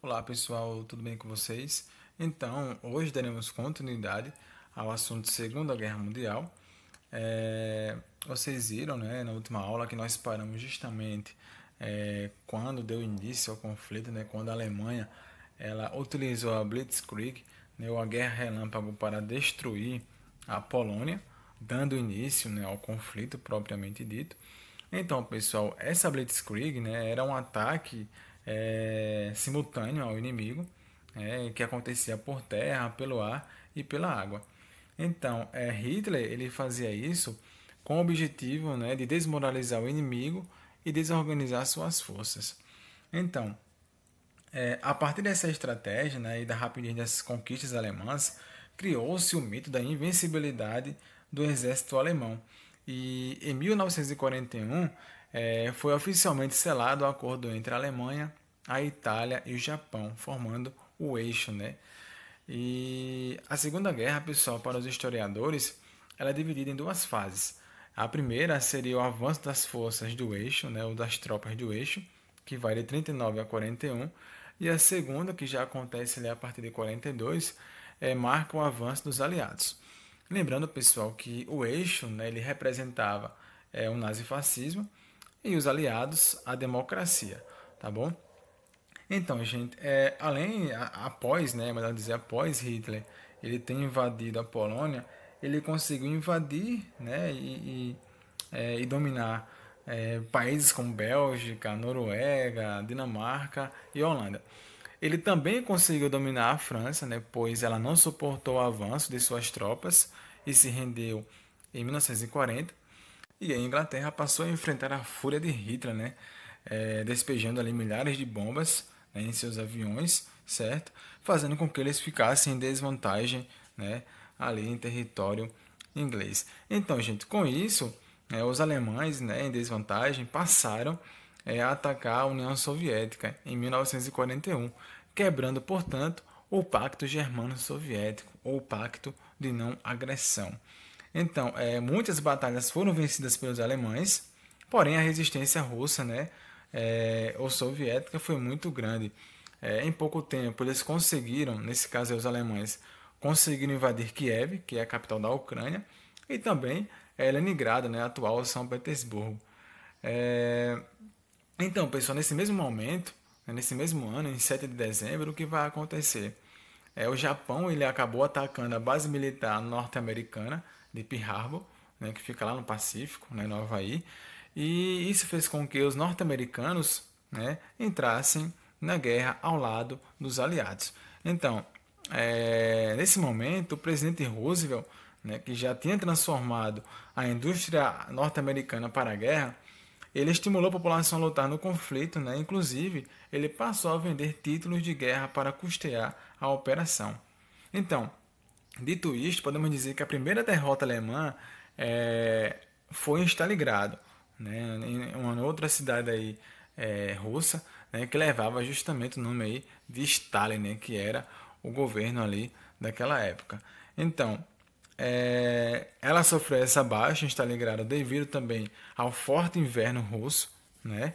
Olá pessoal, tudo bem com vocês? Então, hoje daremos continuidade ao assunto Segunda Guerra Mundial. É, vocês viram né, na última aula que nós paramos justamente é, quando deu início ao conflito, né, quando a Alemanha ela utilizou a Blitzkrieg, né, ou a Guerra Relâmpago, para destruir a Polônia, dando início né, ao conflito propriamente dito. Então, pessoal, essa Blitzkrieg né, era um ataque é, simultâneo ao inimigo, é, que acontecia por terra, pelo ar e pela água. Então, é, Hitler ele fazia isso com o objetivo né, de desmoralizar o inimigo e desorganizar suas forças. Então, é, a partir dessa estratégia né, e da rapidez dessas conquistas alemãs, criou-se o mito da invencibilidade do exército alemão. E em 1941, é, foi oficialmente selado o acordo entre a Alemanha, a Itália e o Japão, formando o eixo, né? E a Segunda Guerra, pessoal, para os historiadores, ela é dividida em duas fases. A primeira seria o avanço das forças do eixo, né, ou das tropas do eixo, que vai de 39 a 41, e a segunda, que já acontece ali a partir de 42, é, marca o avanço dos aliados. Lembrando, pessoal, que o eixo né, ele representava é, o nazifascismo, e os aliados à democracia, tá bom? Então, gente, é, além, a, após, né, melhor dizer, após Hitler, ele ter invadido a Polônia, ele conseguiu invadir né, e, e, é, e dominar é, países como Bélgica, Noruega, Dinamarca e Holanda. Ele também conseguiu dominar a França, né, pois ela não suportou o avanço de suas tropas e se rendeu em 1940 e a Inglaterra passou a enfrentar a fúria de Hitler, né? É, despejando ali milhares de bombas né, em seus aviões, certo? Fazendo com que eles ficassem em desvantagem, né? Ali em território inglês. Então, gente, com isso, né, os alemães, né, em desvantagem, passaram é, a atacar a União Soviética em 1941, quebrando, portanto, o Pacto Germano-Soviético ou Pacto de Não Agressão. Então, é, muitas batalhas foram vencidas pelos alemães, porém a resistência russa né, é, ou soviética foi muito grande. É, em pouco tempo, eles conseguiram, nesse caso é os alemães, conseguiram invadir Kiev, que é a capital da Ucrânia, e também é, Leningrado, né, atual São Petersburgo. É... Então, pessoal, nesse mesmo momento, né, nesse mesmo ano, em 7 de dezembro, o que vai acontecer? É, o Japão ele acabou atacando a base militar norte-americana, de Pearl Harbor, né, que fica lá no Pacífico, né, no Havaí. E isso fez com que os norte-americanos né, entrassem na guerra ao lado dos aliados. Então, é, nesse momento, o presidente Roosevelt, né, que já tinha transformado a indústria norte-americana para a guerra, ele estimulou a população a lutar no conflito, né? inclusive ele passou a vender títulos de guerra para custear a operação. Então, Dito isto, podemos dizer que a primeira derrota alemã é, foi em Stalingrado, né, em uma outra cidade aí, é, russa, né, que levava justamente o nome aí de Stalin, né, que era o governo ali daquela época. Então, é, ela sofreu essa baixa em Stalingrado devido também ao forte inverno russo, né,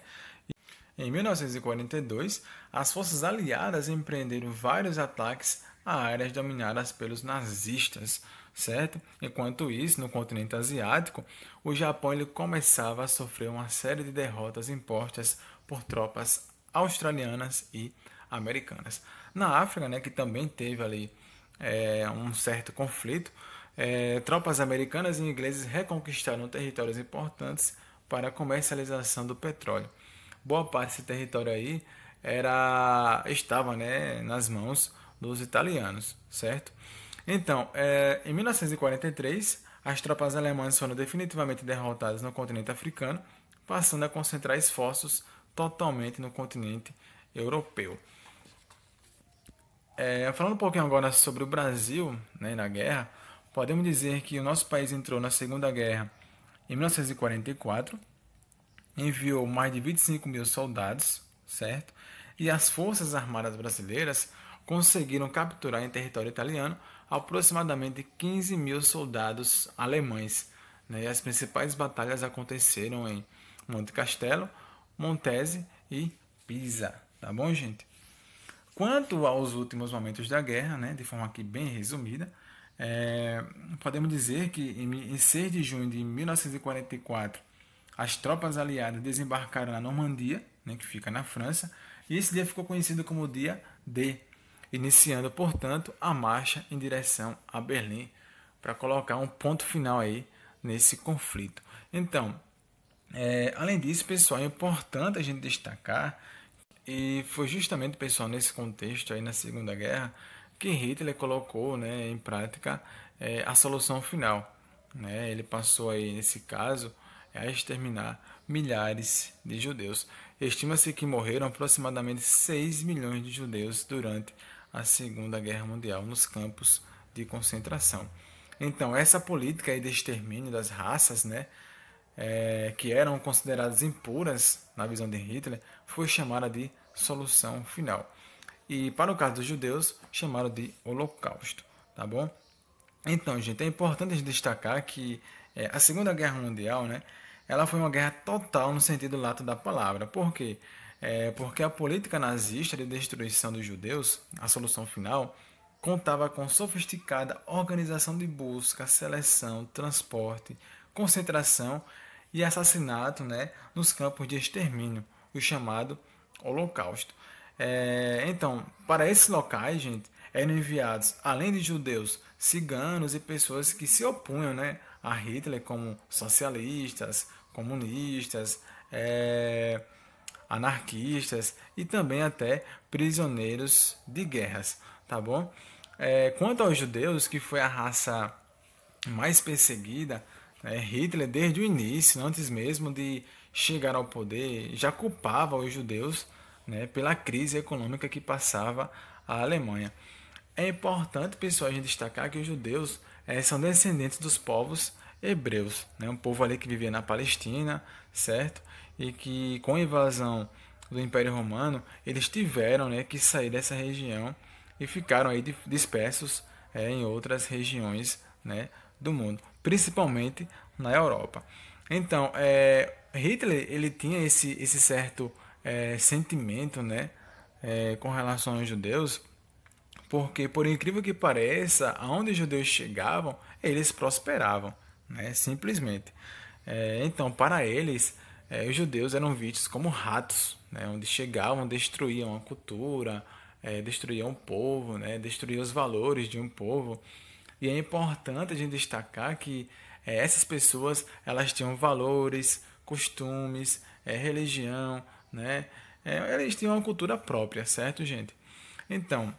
em 1942, as forças aliadas empreenderam vários ataques a áreas dominadas pelos nazistas, certo? Enquanto isso, no continente asiático, o Japão ele começava a sofrer uma série de derrotas impostas por tropas australianas e americanas. Na África, né, que também teve ali é, um certo conflito, é, tropas americanas e ingleses reconquistaram territórios importantes para a comercialização do petróleo. Boa parte desse território aí era estava né, nas mãos dos italianos, certo? Então, é, em 1943, as tropas alemãs foram definitivamente derrotadas no continente africano, passando a concentrar esforços totalmente no continente europeu. É, falando um pouquinho agora sobre o Brasil né, na guerra, podemos dizer que o nosso país entrou na Segunda Guerra em 1944, enviou mais de 25 mil soldados, certo? E as Forças Armadas Brasileiras conseguiram capturar em território italiano aproximadamente 15 mil soldados alemães. Né? E as principais batalhas aconteceram em Monte Castelo, Montese e Pisa. Tá bom, gente? Quanto aos últimos momentos da guerra, né, de forma aqui bem resumida, é, podemos dizer que em, 6 de junho de 1944, as tropas aliadas desembarcaram na Normandia, né, que fica na França, e esse dia ficou conhecido como o Dia D, iniciando, portanto, a marcha em direção a Berlim para colocar um ponto final aí nesse conflito. Então, é, além disso, pessoal, é importante a gente destacar e foi justamente, pessoal, nesse contexto aí na Segunda Guerra que Hitler colocou, né, em prática é, a solução final. Né? Ele passou aí nesse caso a exterminar milhares de judeus. Estima-se que morreram aproximadamente 6 milhões de judeus durante a Segunda Guerra Mundial nos campos de concentração. Então, essa política de extermínio das raças, né, é, que eram consideradas impuras na visão de Hitler, foi chamada de solução final. E para o caso dos judeus, chamaram de Holocausto, tá bom? Então, gente, é importante destacar que é, a Segunda Guerra Mundial, né, ela foi uma guerra total no sentido lato da palavra. Por quê? Porque é, porque a política nazista de destruição dos judeus, a solução final, contava com sofisticada organização de busca, seleção, transporte, concentração e assassinato né, nos campos de extermínio, o chamado Holocausto. É, então, para esses locais, gente, eram enviados, além de judeus, ciganos e pessoas que se opunham né, a Hitler, como socialistas, comunistas, é, anarquistas e também até prisioneiros de guerras, tá bom? É, quanto aos judeus, que foi a raça mais perseguida, né, Hitler desde o início, antes mesmo de chegar ao poder, já culpava os judeus né, pela crise econômica que passava a Alemanha. É importante, pessoal, a gente destacar que os judeus é, são descendentes dos povos hebreus, né? um povo ali que vivia na Palestina, certo? E que com a invasão do Império Romano, eles tiveram né, que sair dessa região e ficaram aí dispersos é, em outras regiões né, do mundo, principalmente na Europa. Então, é, Hitler ele tinha esse, esse certo é, sentimento né, é, com relação aos judeus, porque, por incrível que pareça, aonde os judeus chegavam, eles prosperavam né? simplesmente. É, então, para eles, é, os judeus eram vistos como ratos, né? onde chegavam, destruíam a cultura, é, destruíam o povo, né? destruíam os valores de um povo. E é importante a gente destacar que é, essas pessoas elas tinham valores, costumes, é, religião, né? É, eles tinham uma cultura própria, certo, gente? Então,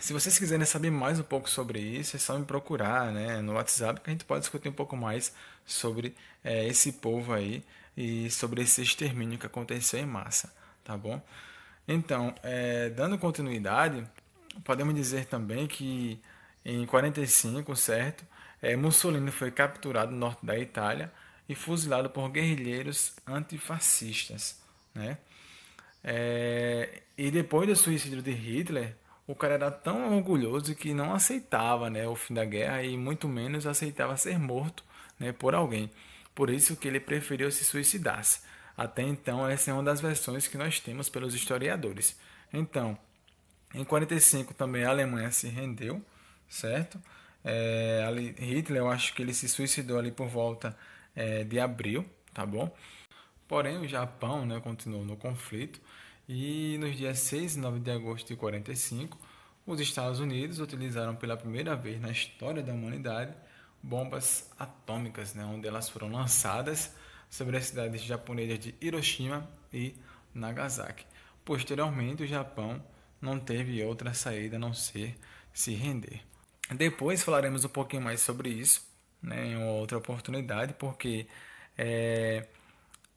se vocês quiserem saber mais um pouco sobre isso, é só me procurar né, no WhatsApp que a gente pode discutir um pouco mais sobre é, esse povo aí e sobre esse extermínio que aconteceu em massa, tá bom? Então, é, dando continuidade, podemos dizer também que em 45, certo, é, Mussolini foi capturado no norte da Itália e fuzilado por guerrilheiros antifascistas, né? É, e depois do suicídio de Hitler o cara era tão orgulhoso que não aceitava né, o fim da guerra e muito menos aceitava ser morto né, por alguém. Por isso que ele preferiu se suicidar. Até então, essa é uma das versões que nós temos pelos historiadores. Então, em 45 também a Alemanha se rendeu, certo? É, Hitler, eu acho que ele se suicidou ali por volta é, de abril, tá bom? Porém, o Japão né, continuou no conflito e nos dias 6 e 9 de agosto de 45, os Estados Unidos utilizaram pela primeira vez na história da humanidade bombas atômicas, né, onde elas foram lançadas sobre as cidades japonesas de Hiroshima e Nagasaki. Posteriormente, o Japão não teve outra saída a não ser se render. Depois falaremos um pouquinho mais sobre isso né, em outra oportunidade, porque é,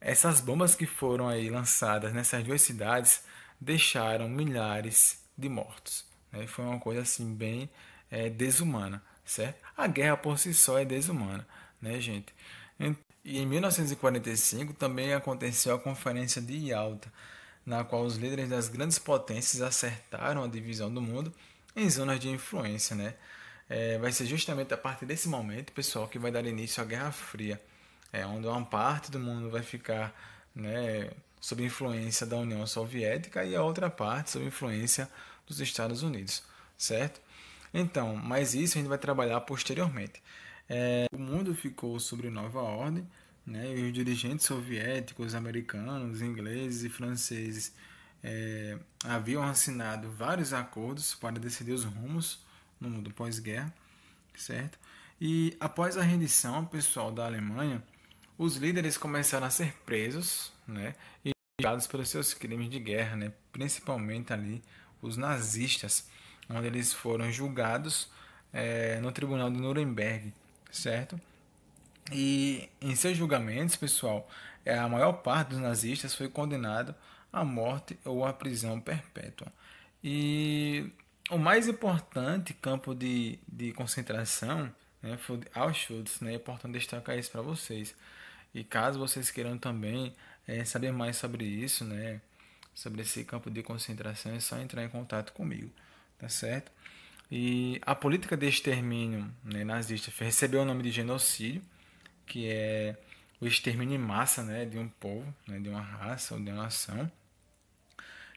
essas bombas que foram aí lançadas nessas duas cidades deixaram milhares de mortos. Né? Foi uma coisa assim bem é, desumana, certo? A guerra por si só é desumana, né, gente? E em 1945 também aconteceu a Conferência de Yalta, na qual os líderes das grandes potências acertaram a divisão do mundo em zonas de influência, né? É, vai ser justamente a partir desse momento, pessoal, que vai dar início à Guerra Fria é, onde uma parte do mundo vai ficar né, sob influência da União Soviética e a outra parte sob influência dos Estados Unidos, certo? Então, mas isso a gente vai trabalhar posteriormente. É, o mundo ficou sobre nova ordem, né, e os dirigentes soviéticos, americanos, ingleses e franceses é, haviam assinado vários acordos para decidir os rumos no mundo pós-guerra, certo? E após a rendição pessoal da Alemanha, os líderes começaram a ser presos né, e julgados pelos seus crimes de guerra, né, principalmente ali os nazistas, onde eles foram julgados é, no Tribunal de Nuremberg, certo? E em seus julgamentos, pessoal, eh, a maior parte dos nazistas foi condenado à morte ou à prisão perpétua. E o mais importante campo de, de concentração né, foi Auschwitz, né? É importante destacar isso para vocês. E caso vocês queiram também é, saber mais sobre isso, né, sobre esse campo de concentração, é só entrar em contato comigo, tá certo? E a política de extermínio né, nazista recebeu o nome de genocídio, que é o extermínio em massa né, de um povo, né, de uma raça ou de uma nação.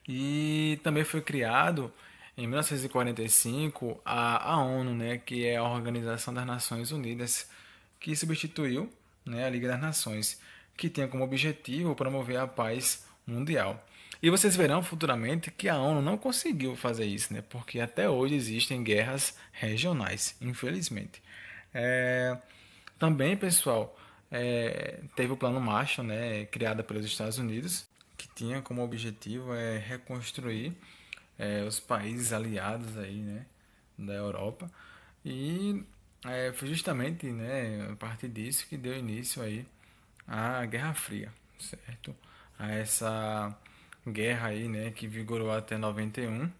E também foi criado em 1945 a, a ONU, né, que é a Organização das Nações Unidas, que substituiu né, a Liga das Nações, que tem como objetivo promover a paz mundial. E vocês verão futuramente que a ONU não conseguiu fazer isso, né? porque até hoje existem guerras regionais, infelizmente. É... Também, pessoal, é... teve o Plano Marshall, né? criado pelos Estados Unidos, que tinha como objetivo é reconstruir é, os países aliados aí, né? da Europa. E é, foi justamente né, a partir disso que deu início aí à Guerra Fria, certo? A essa guerra aí, né, que vigorou até 91. Né?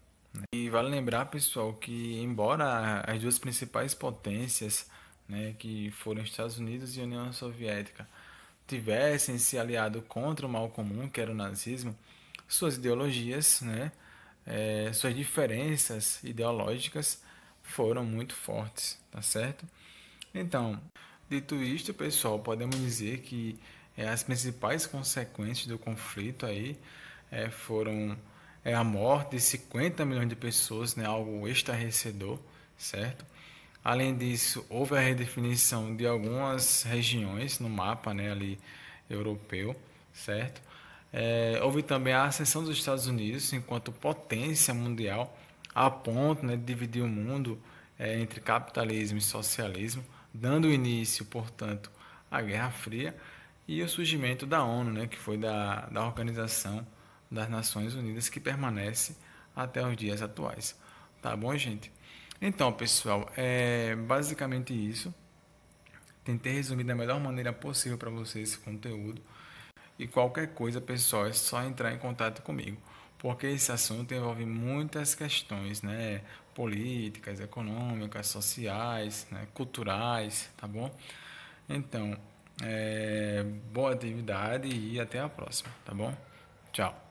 E vale lembrar, pessoal, que embora as duas principais potências, né, que foram Estados Unidos e União Soviética, tivessem se aliado contra o mal comum, que era o nazismo, suas ideologias, né, é, suas diferenças ideológicas foram muito fortes, tá certo? Então, dito isto, pessoal, podemos dizer que é, as principais consequências do conflito aí é, foram é, a morte de 50 milhões de pessoas, né, algo estarrecedor, certo? Além disso, houve a redefinição de algumas regiões no mapa né, ali, europeu, certo? É, houve também a ascensão dos Estados Unidos enquanto potência mundial, a ponto né, de dividir o mundo é, entre capitalismo e socialismo, dando início, portanto, à Guerra Fria e o surgimento da ONU, né, que foi da, da Organização das Nações Unidas, que permanece até os dias atuais. Tá bom, gente? Então, pessoal, é basicamente isso. Tentei resumir da melhor maneira possível para vocês esse conteúdo. E qualquer coisa, pessoal, é só entrar em contato comigo porque esse assunto envolve muitas questões, né? Políticas, econômicas, sociais, né? culturais, tá bom? Então, é, boa atividade e até a próxima, tá bom? Tchau.